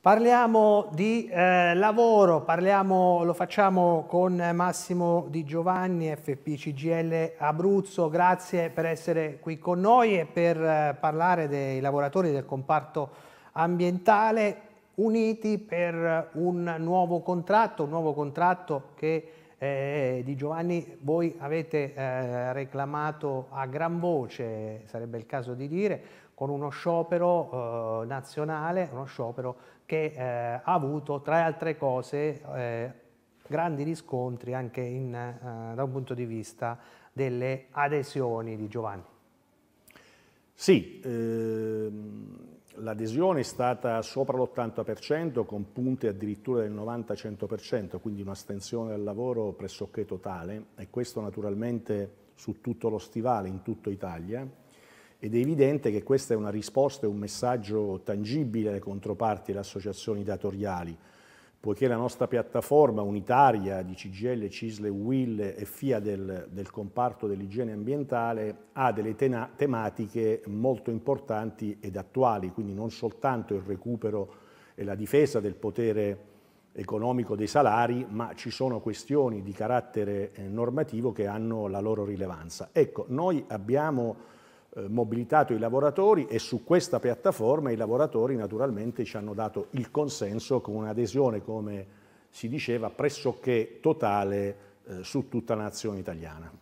Parliamo di eh, lavoro, parliamo, lo facciamo con Massimo Di Giovanni, FPCGL Abruzzo, grazie per essere qui con noi e per eh, parlare dei lavoratori del comparto ambientale uniti per un nuovo contratto, un nuovo contratto che eh, Di Giovanni voi avete eh, reclamato a gran voce, sarebbe il caso di dire, con uno sciopero eh, nazionale, uno sciopero che eh, ha avuto, tra altre cose, eh, grandi riscontri anche in, eh, da un punto di vista delle adesioni di Giovanni. Sì, ehm, l'adesione è stata sopra l'80% con punte addirittura del 90-100%, quindi un'astensione al lavoro pressoché totale e questo naturalmente su tutto lo stivale, in tutta Italia ed è evidente che questa è una risposta e un messaggio tangibile alle controparti e alle associazioni datoriali, poiché la nostra piattaforma unitaria di CGL, Cisle, WIL e FIA del, del comparto dell'igiene ambientale ha delle tena, tematiche molto importanti ed attuali, quindi non soltanto il recupero e la difesa del potere economico dei salari, ma ci sono questioni di carattere eh, normativo che hanno la loro rilevanza. Ecco, noi abbiamo eh, mobilitato i lavoratori e su questa piattaforma i lavoratori naturalmente ci hanno dato il consenso con un'adesione, come si diceva, pressoché totale eh, su tutta la nazione italiana.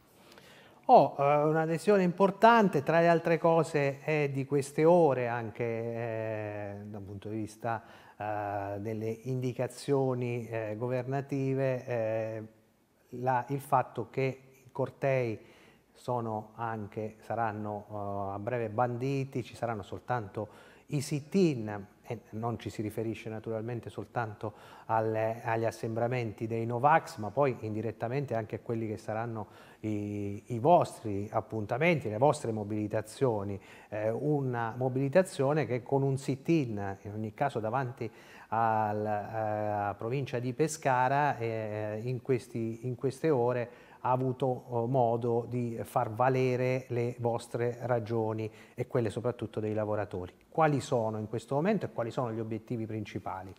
Oh, eh, un'adesione importante, tra le altre cose è di queste ore anche eh, dal punto di vista eh, delle indicazioni governative la, il fatto che i cortei sono anche, saranno eh, a breve banditi, ci saranno soltanto i sit-in, e non ci si riferisce naturalmente soltanto alle, agli assembramenti dei Novax, ma poi indirettamente anche a quelli che saranno i, i vostri appuntamenti, le vostre mobilitazioni, eh, una mobilitazione che con un sit-in, in ogni caso davanti alla eh, provincia di Pescara, eh, in, questi, in queste ore ha avuto eh, modo di far valere le vostre ragioni e quelle soprattutto dei lavoratori. Quali sono in questo momento e quali sono gli obiettivi principali?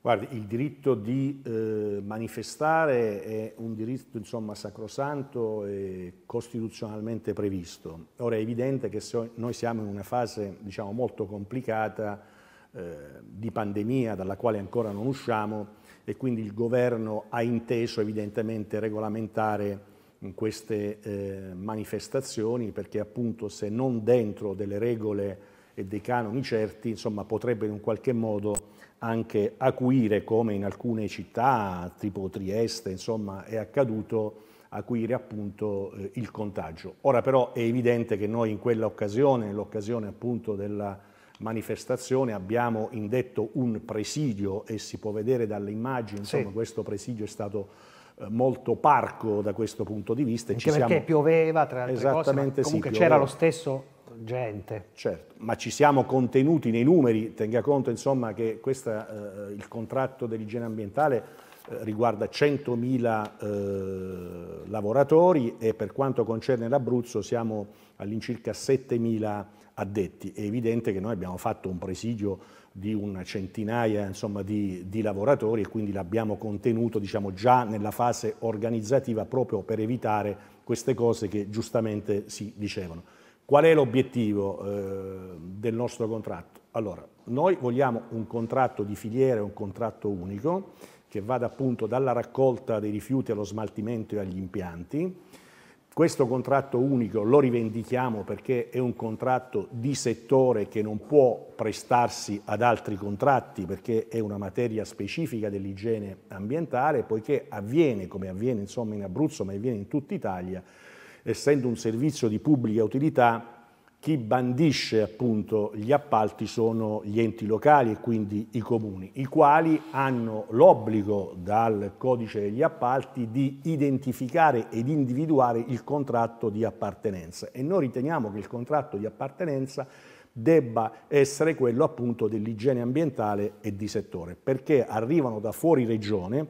Guardi, il diritto di eh, manifestare è un diritto insomma, sacrosanto e costituzionalmente previsto. Ora è evidente che noi siamo in una fase diciamo, molto complicata eh, di pandemia dalla quale ancora non usciamo, e quindi il governo ha inteso evidentemente regolamentare queste eh, manifestazioni perché appunto se non dentro delle regole e dei canoni certi insomma, potrebbe in un qualche modo anche acuire come in alcune città tipo Trieste insomma, è accaduto acuire appunto eh, il contagio. Ora però è evidente che noi in quella occasione, nell'occasione appunto della manifestazione abbiamo indetto un presidio e si può vedere dalle immagini, insomma sì. questo presidio è stato eh, molto parco da questo punto di vista. Anche ci perché siamo... pioveva, tra le altre cose, comunque sì, c'era lo stesso gente. Certo, ma ci siamo contenuti nei numeri, tenga conto insomma che questa, eh, il contratto dell'igiene ambientale eh, riguarda 100.000 eh, lavoratori e per quanto concerne l'Abruzzo siamo all'incirca 7.000 addetti. È evidente che noi abbiamo fatto un presidio di una centinaia insomma, di, di, lavoratori e quindi l'abbiamo contenuto diciamo, già nella fase organizzativa proprio per evitare queste cose che giustamente si dicevano. Qual è l'obiettivo eh, del nostro contratto? Allora, noi vogliamo un contratto di filiera, un contratto unico che vada appunto dalla raccolta dei rifiuti allo smaltimento e agli impianti, questo contratto unico lo rivendichiamo perché è un contratto di settore che non può prestarsi ad altri contratti perché è una materia specifica dell'igiene ambientale poiché avviene, come avviene insomma in Abruzzo ma avviene in tutta Italia, essendo un servizio di pubblica utilità, chi bandisce appunto gli appalti sono gli enti locali e quindi i comuni, i quali hanno l'obbligo dal codice degli appalti di identificare ed individuare il contratto di appartenenza e noi riteniamo che il contratto di appartenenza debba essere quello appunto dell'igiene ambientale e di settore, perché arrivano da fuori regione,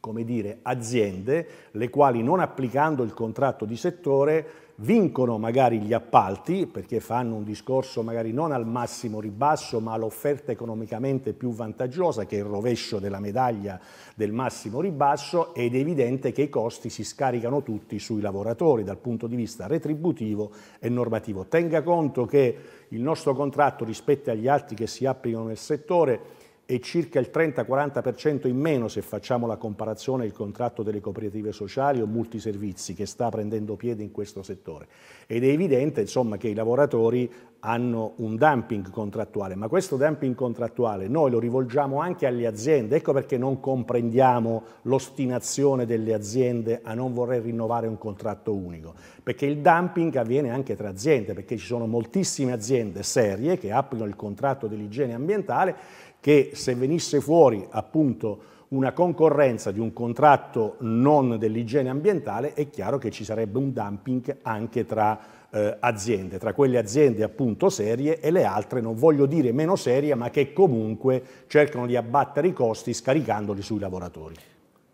come dire, aziende le quali non applicando il contratto di settore vincono magari gli appalti perché fanno un discorso magari non al massimo ribasso ma all'offerta economicamente più vantaggiosa che è il rovescio della medaglia del massimo ribasso ed è evidente che i costi si scaricano tutti sui lavoratori dal punto di vista retributivo e normativo. Tenga conto che il nostro contratto rispetto agli altri che si applicano nel settore e circa il 30-40% in meno se facciamo la comparazione il contratto delle cooperative sociali o multiservizi che sta prendendo piede in questo settore. Ed è evidente insomma, che i lavoratori hanno un dumping contrattuale, ma questo dumping contrattuale noi lo rivolgiamo anche alle aziende, ecco perché non comprendiamo l'ostinazione delle aziende a non voler rinnovare un contratto unico, perché il dumping avviene anche tra aziende, perché ci sono moltissime aziende serie che applicano il contratto dell'igiene ambientale che se venisse fuori appunto una concorrenza di un contratto non dell'igiene ambientale, è chiaro che ci sarebbe un dumping anche tra eh, aziende, tra quelle aziende appunto serie e le altre, non voglio dire meno serie, ma che comunque cercano di abbattere i costi scaricandoli sui lavoratori.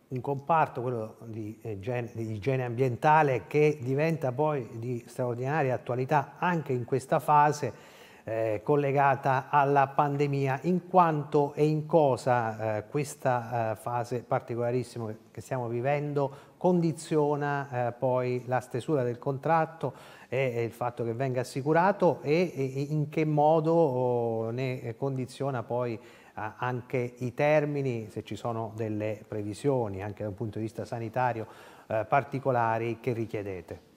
Un comparto, quello di, eh, gen, di igiene ambientale, che diventa poi di straordinaria attualità anche in questa fase eh, collegata alla pandemia, in quanto e in cosa eh, questa eh, fase particolarissima che stiamo vivendo condiziona eh, poi la stesura del contratto e, e, il fatto che venga assicurato e, e in che modo oh, ne condiziona poi eh, anche i termini, se ci sono delle previsioni anche da un punto di vista sanitario eh, particolari che richiedete.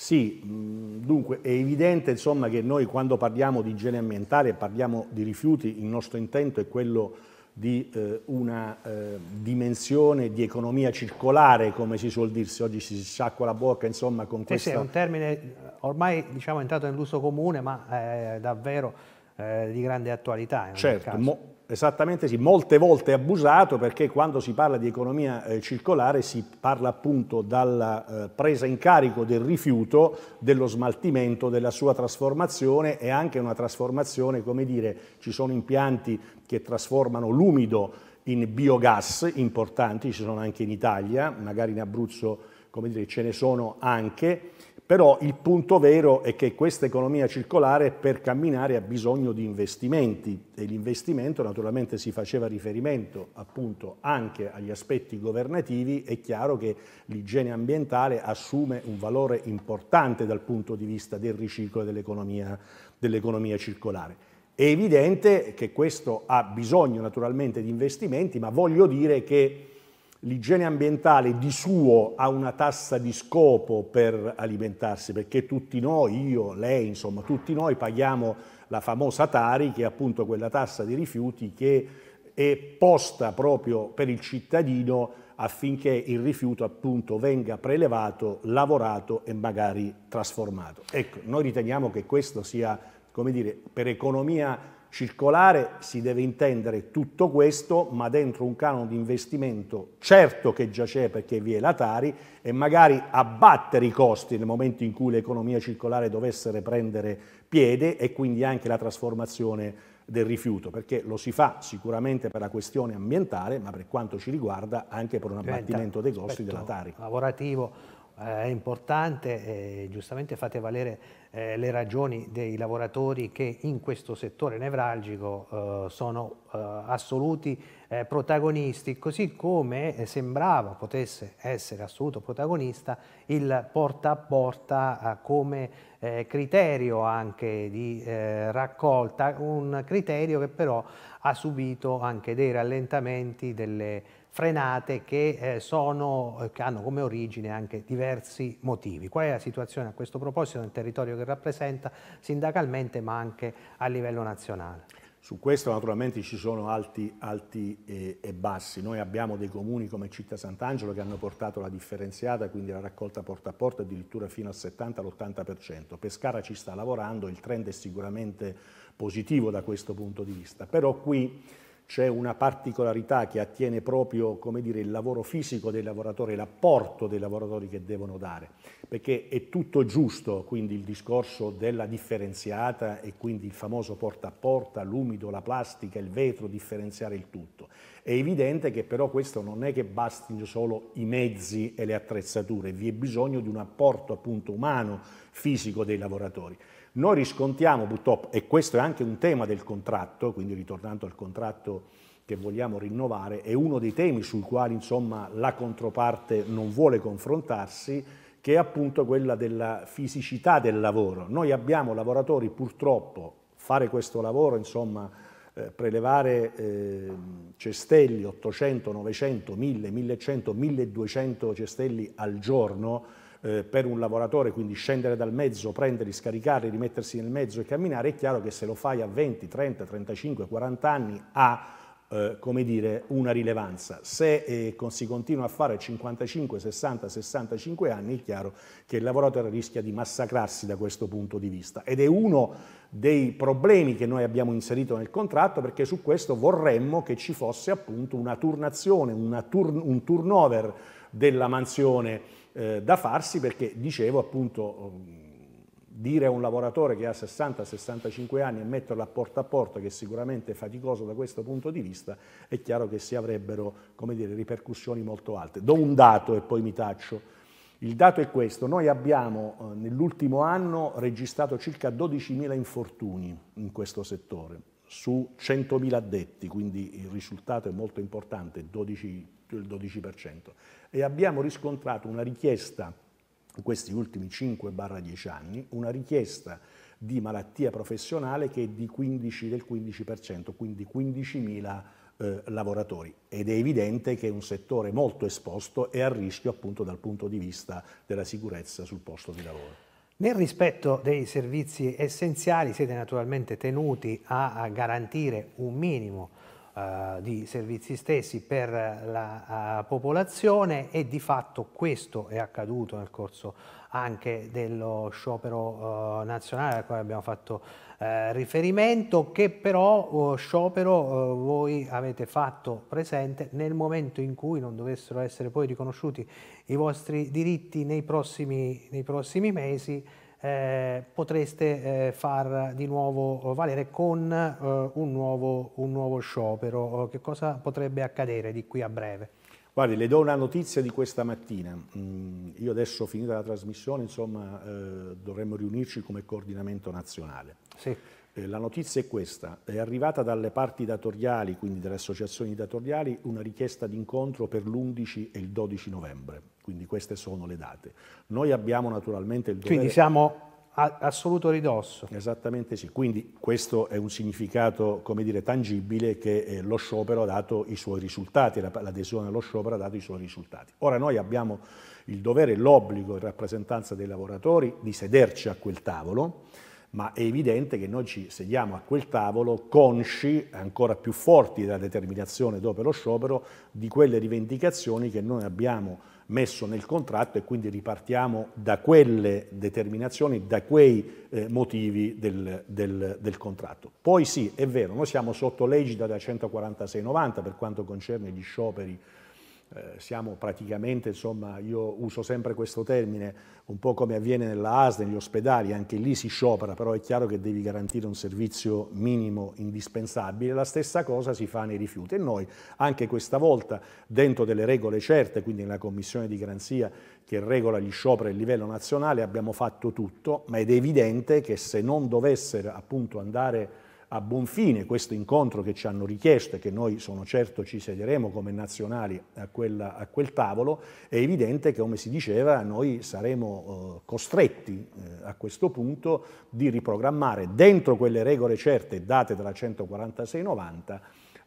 Sì, mm, dunque è evidente insomma, che noi quando parliamo di igiene ambientale e parliamo di rifiuti, il nostro intento è quello di eh, una eh, dimensione di economia circolare, come si suol dirsi, oggi si sciacqua la bocca insomma, con questo... Sì, è un termine ormai diciamo, entrato nell'uso comune, ma eh, davvero eh, di grande attualità. certo, Esattamente sì, molte volte abusato perché quando si parla di economia eh, circolare si parla appunto dalla eh, presa in carico del rifiuto, dello smaltimento, della sua trasformazione e anche una trasformazione, come dire, ci sono impianti che trasformano l'umido in biogas importanti, ci sono anche in Italia, magari in Abruzzo come dire, ce ne sono anche però il punto vero è che questa economia circolare per camminare ha bisogno di investimenti e l'investimento naturalmente si faceva riferimento appunto anche agli aspetti governativi, è chiaro che l'igiene ambientale assume un valore importante dal punto di vista del riciclo e dell'economia, circolare. È evidente che questo ha bisogno naturalmente di investimenti, ma voglio dire che L'igiene ambientale di suo ha una tassa di scopo per alimentarsi, perché tutti noi, io, lei, insomma, tutti noi paghiamo la famosa Tari, che è appunto quella tassa di rifiuti che è posta proprio per il cittadino affinché il rifiuto appunto venga prelevato, lavorato e magari trasformato. Ecco, noi riteniamo che questo sia, come dire, per economia Circolare si deve intendere tutto questo, ma dentro un canone di investimento certo che già c'è perché vi è la Tari e magari abbattere i costi nel momento in cui l'economia circolare dovesse prendere piede e quindi anche la trasformazione del rifiuto, perché lo si fa sicuramente per la questione ambientale, ma per quanto ci riguarda anche per un abbattimento dei costi della Tari. Lavorativo eh, è importante e giustamente fate valere eh, le ragioni dei lavoratori che in questo settore nevralgico eh, sono assoluti protagonisti, così come sembrava potesse essere assoluto protagonista il porta a porta come criterio anche di raccolta, un criterio che però ha subito anche dei rallentamenti, delle frenate che, eh, sono, eh, che, hanno come origine anche diversi motivi. Qual è la situazione a questo proposito nel territorio che rappresenta sindacalmente ma anche a livello nazionale? Su questo naturalmente ci sono alti, alti e, e, bassi. Noi abbiamo dei comuni come Città Sant'Angelo che hanno portato la differenziata, quindi la raccolta porta a porta addirittura fino al 70-80%. Pescara ci sta lavorando, il trend è sicuramente positivo da questo punto di vista. Però qui c'è una particolarità che attiene proprio dire, il lavoro fisico dei lavoratori, l'apporto dei lavoratori che devono dare, perché è tutto giusto quindi il discorso della differenziata e quindi il famoso porta a porta, l'umido, la plastica, il vetro, differenziare il tutto. È evidente che però questo non è che bastino solo i mezzi e le attrezzature, vi è bisogno di un apporto appunto umano, fisico dei lavoratori. Noi riscontriamo purtroppo, e questo è anche un tema del contratto, quindi ritornando al contratto che vogliamo rinnovare, è uno dei temi sul quale insomma, la controparte non vuole confrontarsi, che è appunto quella della fisicità del lavoro. Noi abbiamo lavoratori purtroppo, fare questo lavoro, insomma, eh, prelevare eh, cestelli 800, 900, 1000, 1100, 1200 cestelli al giorno, eh, per un lavoratore, quindi scendere dal mezzo, prendere, scaricare, rimettersi nel mezzo e camminare, è chiaro che se lo fai a 20, 30, 35, 40 anni ha eh, come dire, una rilevanza. Se eh, si continua a fare a 55, 60, 65 anni, è chiaro che il lavoratore rischia di massacrarsi da questo punto di vista. Ed è uno dei problemi che noi abbiamo inserito nel contratto perché su questo vorremmo che ci fosse appunto una turnazione, una tur un turnover della mansione eh, da farsi perché, dicevo appunto, mm, dire a un lavoratore che ha 60-65 anni e metterlo a porta a porta, che è sicuramente faticoso da questo punto di vista, è chiaro che si avrebbero dire, ripercussioni molto alte. Do un dato e poi mi taccio. Il dato è questo, noi abbiamo eh, nell'ultimo anno registrato circa 12.000 infortuni in questo settore su 100.000 addetti, quindi il risultato è molto importante, più il 12%, e abbiamo riscontrato una richiesta, in questi ultimi 5-10 anni, una richiesta di malattia professionale che è 15, del 15%, quindi 15.000 eh, lavoratori ed è evidente che è un settore molto esposto e a rischio appunto dal punto di vista della sicurezza sul posto di lavoro. Nel rispetto dei servizi essenziali siete naturalmente tenuti a garantire un minimo eh, di servizi stessi per la eh, popolazione e di fatto questo è accaduto nel corso anche dello sciopero eh, nazionale al quale abbiamo fatto riferimento che però oh, sciopero voi avete fatto presente nel momento in cui non dovessero essere poi riconosciuti i vostri diritti nei prossimi, nei prossimi mesi eh, potreste eh, far di nuovo eh, valere con eh, un, nuovo, un, nuovo, sciopero. Eh, che cosa potrebbe accadere di qui a breve? Guardi, le do una notizia di questa mattina. Mm, io adesso, finita la trasmissione, insomma, eh, dovremmo riunirci come coordinamento nazionale. Sì. La notizia è questa, è arrivata dalle parti datoriali, quindi dalle associazioni datoriali, una richiesta d'incontro per l'11 e il 12 novembre. Quindi queste sono le date. Noi abbiamo naturalmente il dovere... Quindi siamo a assoluto ridosso. Esattamente sì, quindi questo è un significato come dire, tangibile che eh, lo sciopero ha dato i suoi risultati, l'adesione allo sciopero ha dato i suoi risultati. Ora noi abbiamo il dovere e l'obbligo in rappresentanza dei lavoratori di sederci a quel tavolo ma è evidente che noi ci sediamo a quel tavolo consci, ancora più forti della determinazione dopo lo sciopero, di quelle rivendicazioni che noi abbiamo messo nel contratto e quindi ripartiamo da quelle determinazioni, da quei eh, motivi del, del, del, contratto. Poi sì, è vero, noi siamo sotto l'egida da 146-90 per quanto concerne gli scioperi eh, siamo praticamente, insomma, io uso sempre questo termine, un po' come avviene nella AS, negli ospedali, anche lì si sciopera, però è chiaro che devi garantire un servizio minimo indispensabile, la stessa cosa si fa nei rifiuti e noi anche questa volta dentro delle regole certe, quindi nella commissione di garanzia che regola gli scioperi a livello nazionale abbiamo fatto tutto, ma è evidente che se non dovesse appunto andare a buon fine questo incontro che ci hanno richiesto e che noi sono certo ci sederemo come nazionali a, quella, a quel tavolo, è evidente che, come si diceva, noi saremo eh, costretti eh, a questo punto di riprogrammare dentro quelle regole certe date dalla 146-90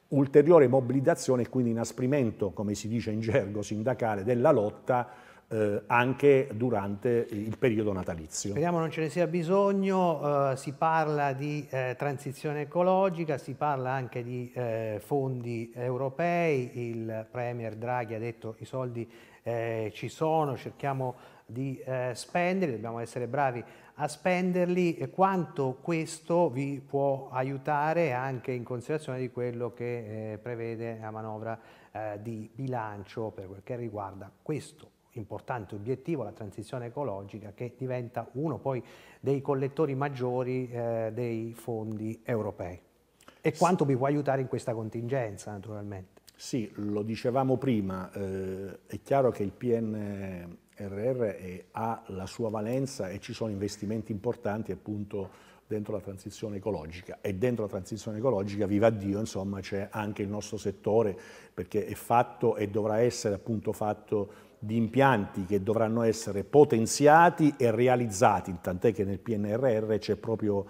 ulteriore mobilitazione e quindi inasprimento, come si dice in gergo sindacale, della lotta eh, anche durante il periodo natalizio. Speriamo non ce ne sia bisogno, eh, si parla di eh, transizione ecologica, si parla anche di eh, fondi europei, il Premier Draghi ha detto i soldi eh, ci sono, cerchiamo di eh, spenderli, dobbiamo essere bravi a spenderli e quanto questo vi può aiutare anche in considerazione di quello che prevede la manovra di bilancio per quel che riguarda questo importante obiettivo, la transizione ecologica, che diventa uno poi dei collettori maggiori eh, dei fondi europei. E quanto mi può aiutare in questa contingenza, naturalmente? Sì, lo dicevamo prima, eh, è chiaro che il PNRR è, ha la sua valenza e ci sono investimenti importanti appunto dentro la transizione ecologica e dentro la transizione ecologica, viva Dio, insomma c'è anche il nostro settore perché è fatto e dovrà essere appunto fatto di impianti che dovranno essere potenziati e realizzati, tant'è che nel PNRR c'è proprio,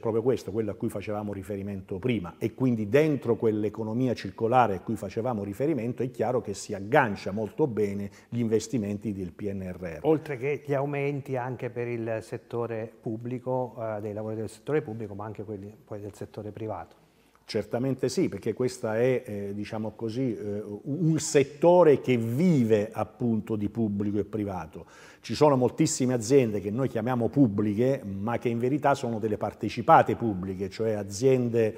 proprio, questo, quello a cui facevamo riferimento prima e quindi dentro quell'economia circolare a cui facevamo riferimento è chiaro che si aggancia molto bene gli investimenti del PNRR. Oltre che gli aumenti anche per il settore pubblico, eh, dei lavori del settore pubblico ma anche quelli poi del settore privato. Certamente sì, perché questo è, eh, diciamo così, eh, un settore che vive appunto di pubblico e privato. Ci sono moltissime aziende che noi chiamiamo pubbliche, ma che in verità sono delle partecipate pubbliche, cioè aziende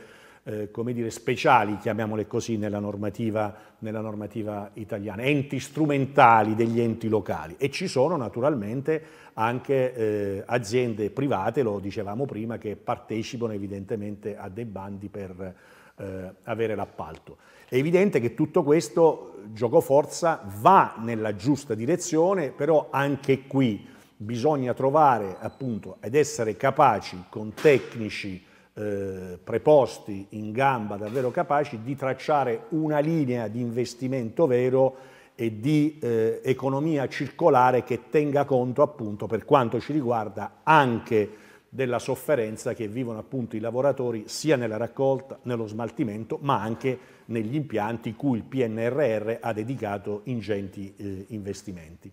eh, come dire, speciali, chiamiamole così, nella normativa, nella normativa italiana, enti strumentali degli enti locali e ci sono naturalmente anche eh, aziende private, lo dicevamo prima, che partecipano evidentemente a dei bandi per eh, avere l'appalto. È evidente che tutto questo giocoforza va nella giusta direzione, però anche qui bisogna trovare appunto ed essere capaci con tecnici eh, preposti in gamba davvero capaci di tracciare una linea di investimento vero e di eh, economia circolare che tenga conto appunto per quanto ci riguarda anche della sofferenza che vivono appunto i lavoratori sia nella raccolta, nello smaltimento, ma anche negli impianti cui il PNRR ha dedicato ingenti eh, investimenti.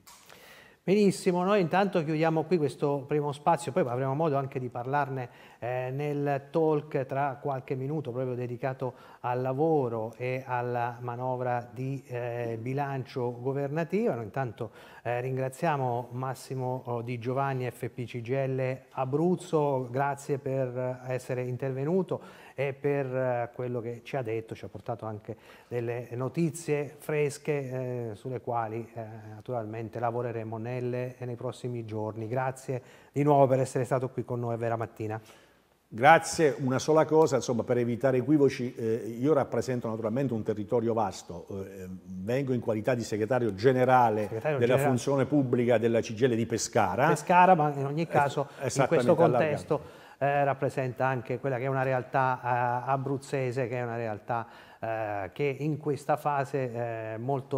Benissimo, noi intanto chiudiamo qui questo primo spazio, poi avremo modo anche di parlarne eh, nel talk tra qualche minuto proprio dedicato al lavoro e alla manovra di eh, bilancio governativa. Noi intanto eh, ringraziamo Massimo oh, Di Giovanni FPCGL Abruzzo, grazie per eh, essere intervenuto e per eh, quello che ci ha detto, ci ha portato anche delle notizie fresche eh, sulle quali eh, naturalmente lavoreremo nelle, nei prossimi giorni. Grazie di nuovo per essere stato qui con noi a Vera Mattina. Grazie, una sola cosa, insomma, per evitare equivoci, eh, io rappresento naturalmente un territorio vasto, eh, eh vengo in qualità di segretario generale segretario della generale. funzione pubblica della Cigele di Pescara. Pescara, ma in ogni caso es in questo contesto eh, rappresenta anche quella che è una realtà eh, abruzzese, che è una realtà eh, che in questa fase molto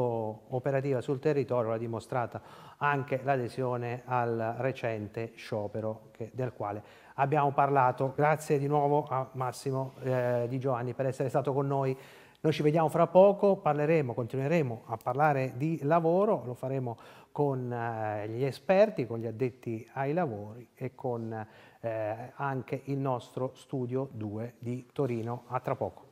operativa sul territorio l'ha dimostrata anche l'adesione al recente sciopero che, del quale abbiamo parlato. Grazie di nuovo a Massimo eh, Di Giovanni per essere stato con noi. Noi ci vediamo fra poco, parleremo, continueremo a parlare di lavoro, lo faremo con eh, gli esperti, con gli addetti ai lavori e con eh, anche il nostro studio 2 di Torino. A tra poco.